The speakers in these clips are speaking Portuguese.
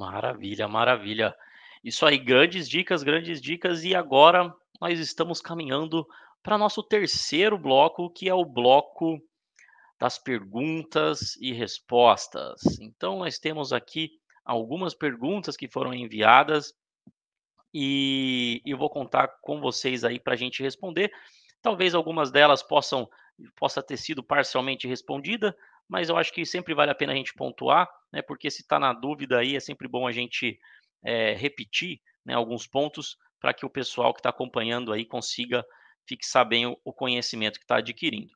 Maravilha, maravilha. Isso aí, grandes dicas, grandes dicas. E agora nós estamos caminhando para nosso terceiro bloco, que é o bloco das perguntas e respostas. Então, nós temos aqui algumas perguntas que foram enviadas e eu vou contar com vocês aí para a gente responder. Talvez algumas delas possam possa ter sido parcialmente respondida, mas eu acho que sempre vale a pena a gente pontuar, né, porque se está na dúvida aí, é sempre bom a gente é, repetir né, alguns pontos para que o pessoal que está acompanhando aí consiga fixar bem o, o conhecimento que está adquirindo.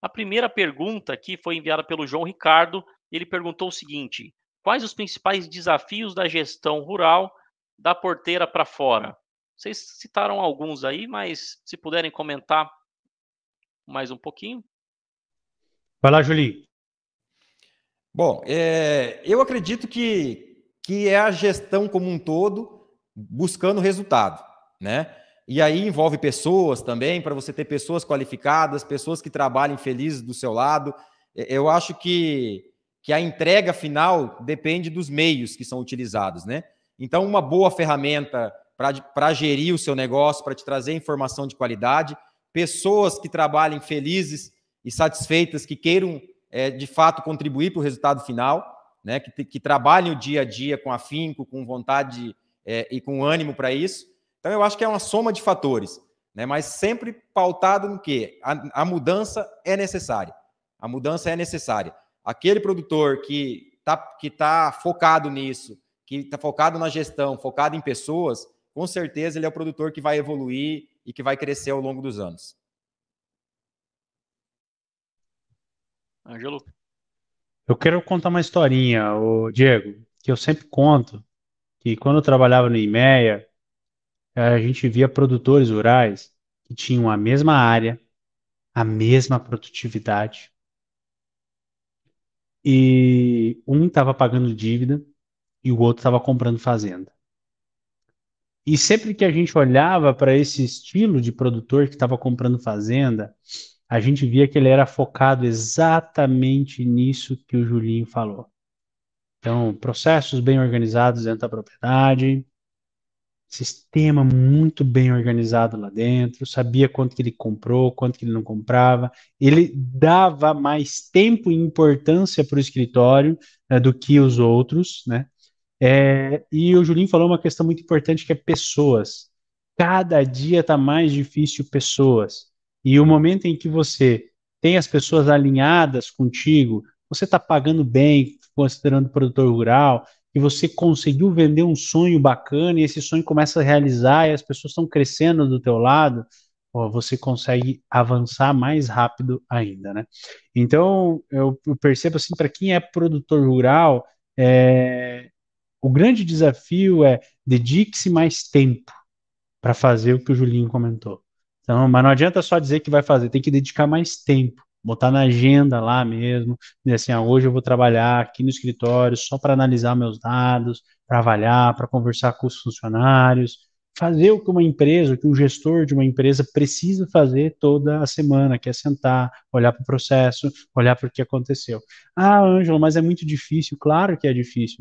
A primeira pergunta aqui foi enviada pelo João Ricardo, ele perguntou o seguinte, quais os principais desafios da gestão rural da porteira para fora? Vocês citaram alguns aí, mas se puderem comentar mais um pouquinho. Vai lá, Julie. Bom, é, eu acredito que, que é a gestão como um todo buscando resultado, né? E aí envolve pessoas também, para você ter pessoas qualificadas, pessoas que trabalhem felizes do seu lado. É, eu acho que, que a entrega final depende dos meios que são utilizados, né? Então, uma boa ferramenta para gerir o seu negócio, para te trazer informação de qualidade, pessoas que trabalhem felizes e satisfeitas, que queiram é, de fato contribuir para o resultado final, né? Que, que trabalhem o dia a dia com afinco, com vontade é, e com ânimo para isso. Então eu acho que é uma soma de fatores, né? Mas sempre pautado no que a, a mudança é necessária. A mudança é necessária. Aquele produtor que está que tá focado nisso, que está focado na gestão, focado em pessoas, com certeza ele é o produtor que vai evoluir e que vai crescer ao longo dos anos. Angelo, Eu quero contar uma historinha, o Diego, que eu sempre conto, que quando eu trabalhava no IMEA, eh, a gente via produtores rurais que tinham a mesma área, a mesma produtividade, e um estava pagando dívida e o outro estava comprando fazenda. E sempre que a gente olhava para esse estilo de produtor que estava comprando fazenda, a gente via que ele era focado exatamente nisso que o Julinho falou. Então, processos bem organizados dentro da propriedade, sistema muito bem organizado lá dentro, sabia quanto que ele comprou, quanto que ele não comprava. Ele dava mais tempo e importância para o escritório né, do que os outros, né? É, e o Julinho falou uma questão muito importante que é pessoas. Cada dia está mais difícil pessoas. E o momento em que você tem as pessoas alinhadas contigo, você está pagando bem, considerando produtor rural, e você conseguiu vender um sonho bacana, e esse sonho começa a realizar, e as pessoas estão crescendo do teu lado, ó, você consegue avançar mais rápido ainda, né? Então, eu, eu percebo assim, para quem é produtor rural, é, o grande desafio é dedique-se mais tempo para fazer o que o Julinho comentou. Então, mas não adianta só dizer que vai fazer, tem que dedicar mais tempo, botar na agenda lá mesmo, dizer assim, ah, hoje eu vou trabalhar aqui no escritório só para analisar meus dados, para avaliar, para conversar com os funcionários, fazer o que uma empresa, o que um gestor de uma empresa precisa fazer toda a semana, que é sentar, olhar para o processo, olhar para o que aconteceu. Ah, Ângelo, mas é muito difícil. Claro que é difícil.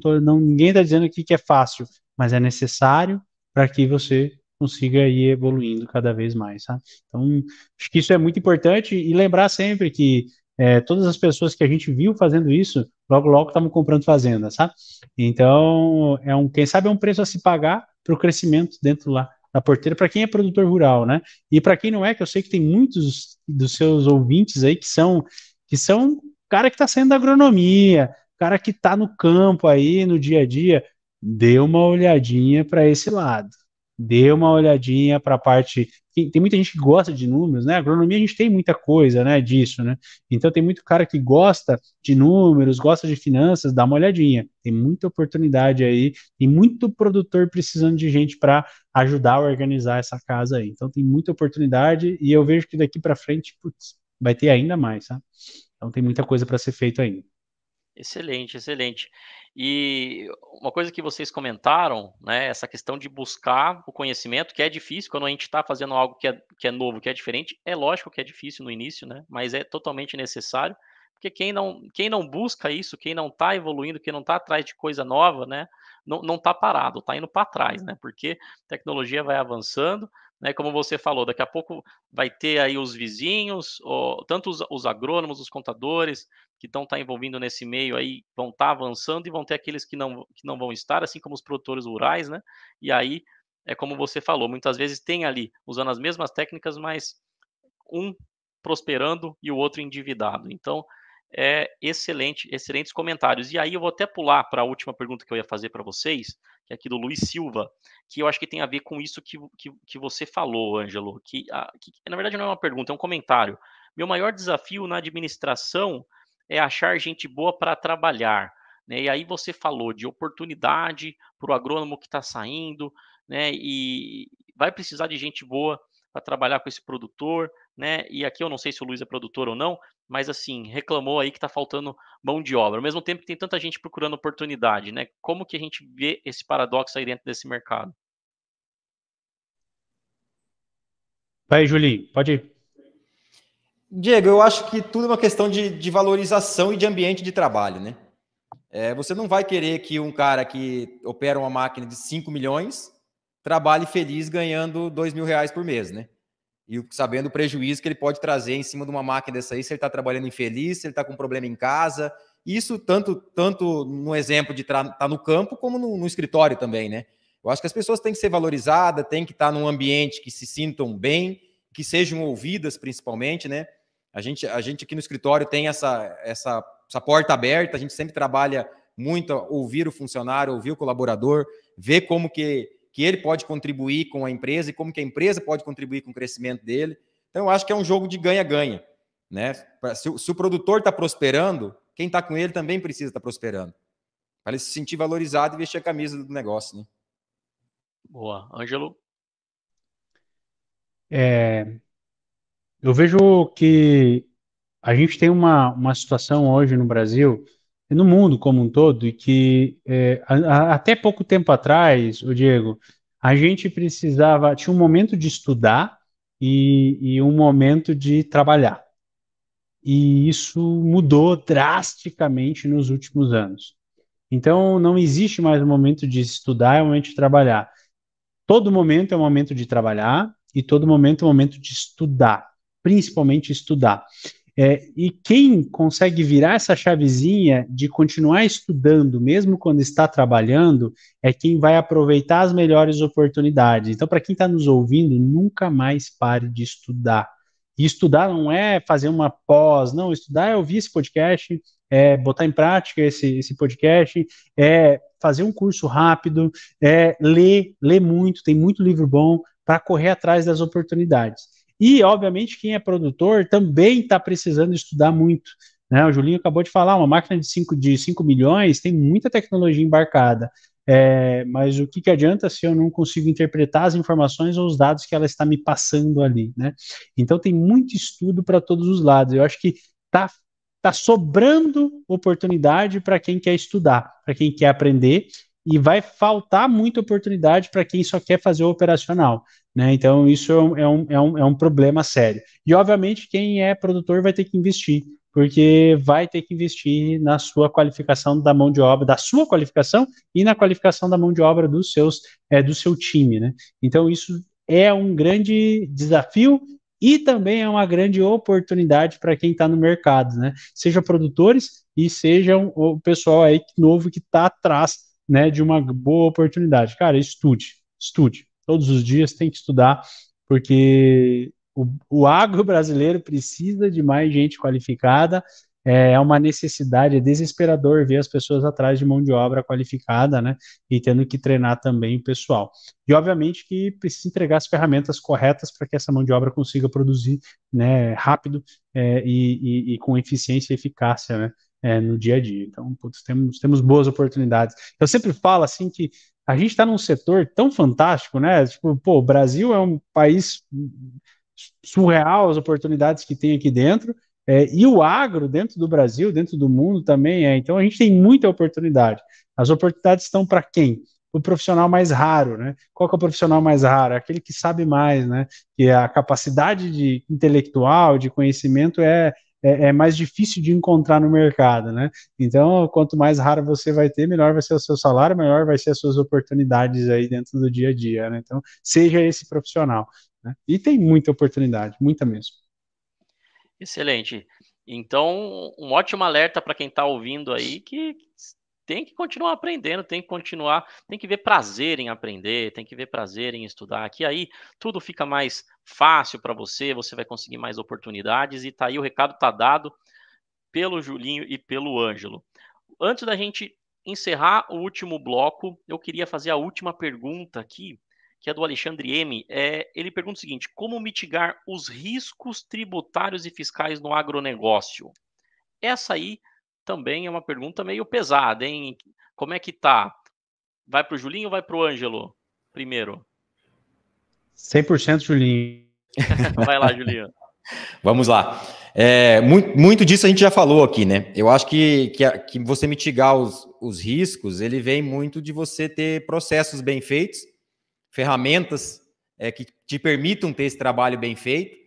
tô, não ninguém está dizendo aqui que é fácil, mas é necessário para que você consiga ir evoluindo cada vez mais, Então, acho que isso é muito importante e lembrar sempre que é, todas as pessoas que a gente viu fazendo isso, logo, logo estavam comprando fazenda, sabe? Então, é um, quem sabe é um preço a se pagar para o crescimento dentro lá da porteira, para quem é produtor rural, né? E para quem não é, que eu sei que tem muitos dos seus ouvintes aí que são que são cara que está saindo da agronomia, cara que está no campo aí, no dia a dia, dê uma olhadinha para esse lado dê uma olhadinha para a parte. Tem, tem, muita gente que gosta de números, né? Agronomia a gente tem muita coisa, né? Disso, né? Então tem muito cara que gosta de números, gosta de finanças, dá uma olhadinha. Tem muita oportunidade aí, e muito produtor precisando de gente para ajudar a organizar essa casa aí. Então tem muita oportunidade e eu vejo que daqui para frente, putz, vai ter ainda mais, tá? Então tem muita coisa para ser feito ainda. Excelente, excelente. E uma coisa que vocês comentaram, né, essa questão de buscar o conhecimento, que é difícil quando a gente está fazendo algo que é, que é novo, que é diferente. É lógico que é difícil no início, né, mas é totalmente necessário, porque quem não, quem não busca isso, quem não está evoluindo, quem não está atrás de coisa nova, né, não está parado, está indo para trás, né, porque tecnologia vai avançando, né, como você falou, daqui a pouco vai ter aí os vizinhos, tanto os, os, agrônomos, os contadores que estão tá envolvindo nesse meio aí vão estar tá avançando e vão ter aqueles que não, que não vão estar, assim como os produtores rurais, né? E aí é como você falou, muitas vezes tem ali usando as mesmas técnicas, mas um prosperando e o outro endividado. Então é, excelente, excelentes comentários. E aí eu vou até pular para a última pergunta que eu ia fazer para vocês, que é aqui do Luiz Silva, que eu acho que tem a ver com isso que, que, que você falou, Ângelo, que, que na verdade não é uma pergunta, é um comentário. Meu maior desafio na administração é achar gente boa para trabalhar. Né? E aí você falou de oportunidade para o agrônomo que está saindo, né? e vai precisar de gente boa para trabalhar com esse produtor, né? E aqui eu não sei se o Luiz é produtor ou não, mas assim, reclamou aí que está faltando mão de obra. Ao mesmo tempo que tem tanta gente procurando oportunidade, né? Como que a gente vê esse paradoxo aí dentro desse mercado? Vai, Julinho, pode ir. Diego, eu acho que tudo é uma questão de, de valorização e de ambiente de trabalho, né? É, você não vai querer que um cara que opera uma máquina de 5 milhões trabalhe feliz ganhando dois mil reais por mês, né? E sabendo o prejuízo que ele pode trazer em cima de uma máquina dessa aí, se ele está trabalhando infeliz, se ele está com um problema em casa. Isso tanto, tanto no exemplo de estar tá no campo, como no, no, escritório também, né? Eu acho que as pessoas têm que ser valorizadas, têm que estar tá num ambiente que se sintam bem, que sejam ouvidas principalmente, né? A gente, a gente aqui no escritório tem essa, essa, essa porta aberta, a gente sempre trabalha muito ouvir o funcionário, ouvir o colaborador, ver como que que ele pode contribuir com a empresa e como que a empresa pode contribuir com o crescimento dele. Então, eu acho que é um jogo de ganha-ganha. Né? Se, o, se o produtor está prosperando, quem está com ele também precisa estar tá prosperando. Para ele se sentir valorizado e vestir a camisa do negócio. Né? Boa. Ângelo? É, eu vejo que a gente tem uma, uma situação hoje no Brasil no mundo como um todo, e que é, a, a, até pouco tempo atrás, o Diego, a gente precisava, tinha um momento de estudar e, e um momento de trabalhar. E isso mudou drasticamente nos últimos anos. Então, não existe mais o um momento de estudar e é um momento de trabalhar. Todo momento é um momento de trabalhar e todo momento é um momento de estudar, principalmente estudar. É, e quem consegue virar essa chavezinha de continuar estudando, mesmo quando está trabalhando, é quem vai aproveitar as melhores oportunidades. Então, para quem está nos ouvindo, nunca mais pare de estudar. E estudar não é fazer uma pós, não. Estudar é ouvir esse podcast, é botar em prática esse, esse podcast, é fazer um curso rápido, é ler, ler muito, tem muito livro bom para correr atrás das oportunidades. E, obviamente, quem é produtor também está precisando estudar muito. Né? O Julinho acabou de falar, uma máquina de 5 de cinco milhões tem muita tecnologia embarcada. É, mas o que, que adianta se eu não consigo interpretar as informações ou os dados que ela está me passando ali, né? Então tem muito estudo para todos os lados. Eu acho que está tá sobrando oportunidade para quem quer estudar, para quem quer aprender, e vai faltar muita oportunidade para quem só quer fazer o operacional. Né? Então, isso é, é um, é, um, é um problema sério. E, obviamente, quem é produtor vai ter que investir, porque vai ter que investir na sua qualificação da mão de obra, da sua qualificação e na qualificação da mão de obra dos seus, é, do seu time. Né? Então, isso é um grande desafio e também é uma grande oportunidade para quem está no mercado, né? Seja produtores e sejam o pessoal aí novo que está atrás né, de uma boa oportunidade. Cara, estude, estude todos os dias, tem que estudar, porque o, o agro brasileiro precisa de mais gente qualificada, é, é uma necessidade, é desesperador ver as pessoas atrás de mão de obra qualificada, né? E tendo que treinar também o pessoal. E obviamente que precisa entregar as ferramentas corretas para que essa mão de obra consiga produzir, né, rápido é, e, e, e, com eficiência e eficácia, né? É, no dia a dia. Então, putz, temos, temos boas oportunidades. Eu sempre falo assim que a gente está num setor tão fantástico, né? Tipo, pô, o Brasil é um país surreal as oportunidades que tem aqui dentro. É, e o agro dentro do Brasil, dentro do mundo também é. Então a gente tem muita oportunidade. As oportunidades estão para quem? O profissional mais raro, né? Qual que é o profissional mais raro? Aquele que sabe mais, né? Que a capacidade de intelectual, de conhecimento é, é, é, mais difícil de encontrar no mercado, né? Então, quanto mais raro você vai ter, melhor vai ser o seu salário, melhor vai ser as suas oportunidades aí dentro do dia a dia, né? Então, seja esse profissional. Né? E tem muita oportunidade, muita mesmo. Excelente. Então, um ótimo alerta para quem está ouvindo aí que tem que continuar aprendendo, tem que continuar, tem que ver prazer em aprender, tem que ver prazer em estudar, que aí tudo fica mais fácil para você, você vai conseguir mais oportunidades e tá aí o recado tá dado pelo Julinho e pelo Ângelo. Antes da gente encerrar o último bloco, eu queria fazer a última pergunta aqui, que é do Alexandre M. É, ele pergunta o seguinte: como mitigar os riscos tributários e fiscais no agronegócio? Essa aí também é uma pergunta meio pesada, hein? Como é que tá? Vai para o Julinho ou vai para o Ângelo primeiro? 100% Julinho. vai lá, Julinho. Vamos lá. É, muito, muito, disso a gente já falou aqui, né? Eu acho que, que, que você mitigar os, os, riscos, ele vem muito de você ter processos bem feitos, ferramentas é, que te permitam ter esse trabalho bem feito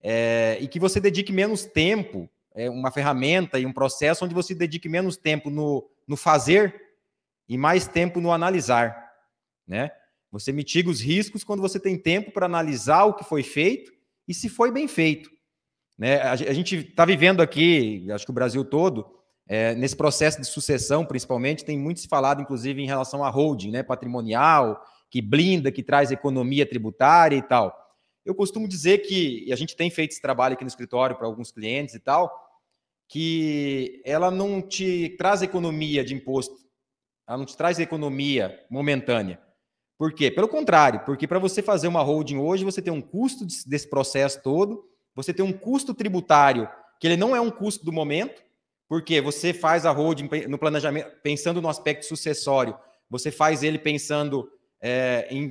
é, e que você dedique menos tempo é, uma ferramenta e um processo onde você dedique menos tempo no, no fazer e mais tempo no analisar, né? Você mitiga os riscos quando você tem tempo para analisar o que foi feito e se foi bem feito. Né? A, a gente está vivendo aqui, acho que o Brasil todo, é, nesse processo de sucessão, principalmente, tem muito se falado, inclusive, em relação à holding né, patrimonial, que blinda, que traz economia tributária e tal. Eu costumo dizer que, e a gente tem feito esse trabalho aqui no escritório para alguns clientes e tal, que ela não te traz economia de imposto, ela não te traz economia momentânea. Por quê? Pelo contrário, porque para você fazer uma holding hoje, você tem um custo desse processo todo, você tem um custo tributário, que ele não é um custo do momento, porque você faz a holding no planejamento, pensando no aspecto sucessório, você faz ele pensando é, em,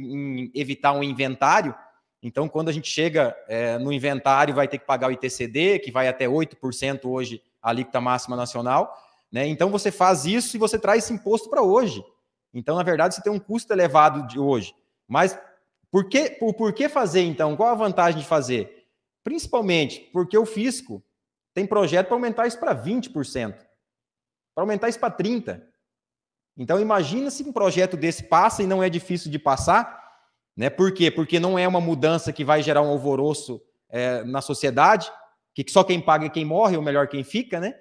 em evitar um inventário, então, quando a gente chega é, no inventário, vai ter que pagar o ITCD, que vai até 8% hoje a alíquota máxima nacional. Né? Então, você faz isso e você traz esse imposto para hoje. Então, na verdade, você tem um custo elevado de hoje. Mas por que, por, por que fazer, então? Qual a vantagem de fazer? Principalmente porque o fisco tem projeto para aumentar isso para 20%, para aumentar isso para 30%. Então, imagina se um projeto desse passa e não é difícil de passar, né? Por quê? Porque não é uma mudança que vai gerar um alvoroço é, na sociedade, que só quem paga é quem morre, ou melhor, quem fica, né?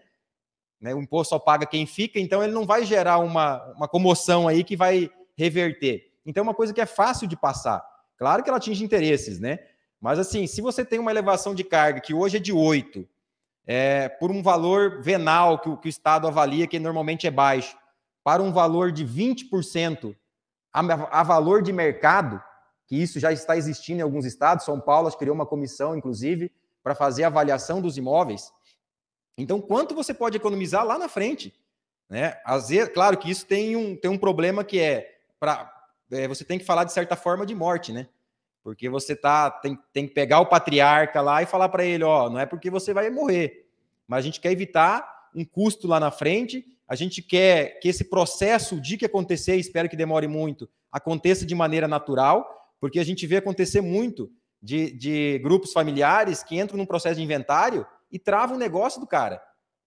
né? O imposto só paga quem fica, então ele não vai gerar uma, uma comoção aí que vai reverter. Então é uma coisa que é fácil de passar. Claro que ela atinge interesses, né? Mas assim, se você tem uma elevação de carga que hoje é de 8, é, por um valor venal que o, que o Estado avalia, que normalmente é baixo, para um valor de 20% a, a valor de mercado, que isso já está existindo em alguns estados. São Paulo criou uma comissão, inclusive, para fazer avaliação dos imóveis. Então, quanto você pode economizar lá na frente? Né? claro que isso tem um, tem um problema que é, pra, é, você tem que falar de certa forma de morte, né? Porque você tá, tem, tem que pegar o patriarca lá e falar para ele: ó, não é porque você vai morrer, mas a gente quer evitar um custo lá na frente, a gente quer que esse processo, o dia que acontecer, espero que demore muito, aconteça de maneira natural porque a gente vê acontecer muito de, de grupos familiares que entram num processo de inventário e travam o negócio do cara,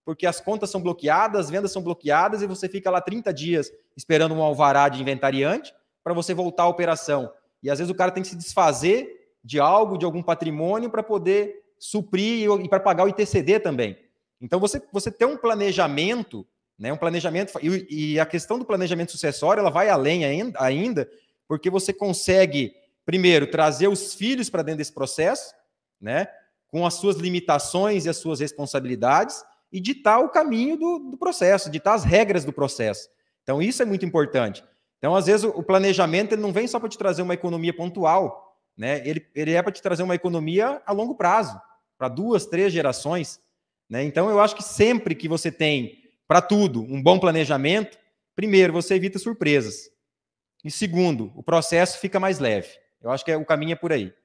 porque as contas são bloqueadas, as vendas são bloqueadas e você fica lá 30 dias esperando um alvará de inventariante para você voltar à operação. E às vezes o cara tem que se desfazer de algo, de algum patrimônio, para poder suprir e para pagar o ITCD também. Então você, você tem um planejamento, né? Um planejamento e, e, a questão do planejamento sucessório ela vai além ainda, porque você consegue primeiro, trazer os filhos para dentro desse processo, né? com as suas limitações e as suas responsabilidades, e ditar o caminho do, do processo, ditar as regras do processo. Então, isso é muito importante. Então, às vezes, o planejamento ele não vem só para te trazer uma economia pontual, né? ele, ele é para te trazer uma economia a longo prazo, para duas, três gerações. Né? Então, eu acho que sempre que você tem, para tudo, um bom planejamento, primeiro, você evita surpresas. E segundo, o processo fica mais leve. Eu acho que é, o caminho é por aí.